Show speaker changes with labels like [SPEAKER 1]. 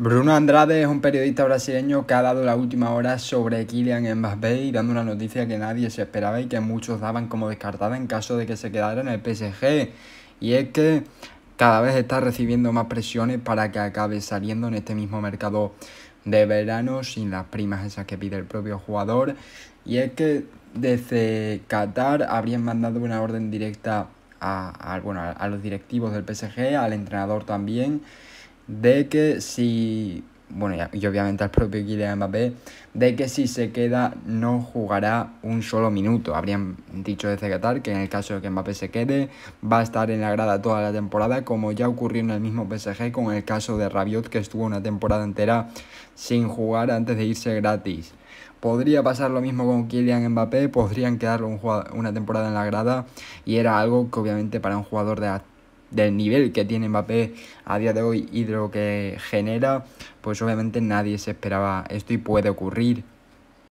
[SPEAKER 1] Bruno Andrade es un periodista brasileño que ha dado la última hora sobre Kylian Mbappé y dando una noticia que nadie se esperaba y que muchos daban como descartada en caso de que se quedara en el PSG. Y es que cada vez está recibiendo más presiones para que acabe saliendo en este mismo mercado de verano sin las primas esas que pide el propio jugador. Y es que desde Qatar habrían mandado una orden directa a, a los directivos del PSG, al entrenador también de que si, bueno, y obviamente al propio Kylian Mbappé, de que si se queda no jugará un solo minuto. Habrían dicho desde Qatar que en el caso de que Mbappé se quede, va a estar en la grada toda la temporada, como ya ocurrió en el mismo PSG con el caso de Rabiot, que estuvo una temporada entera sin jugar antes de irse gratis. Podría pasar lo mismo con Kylian Mbappé, podrían quedarlo un una temporada en la grada y era algo que obviamente para un jugador de del nivel que tiene Mbappé a día de hoy y de lo que genera, pues obviamente nadie se esperaba esto y puede ocurrir.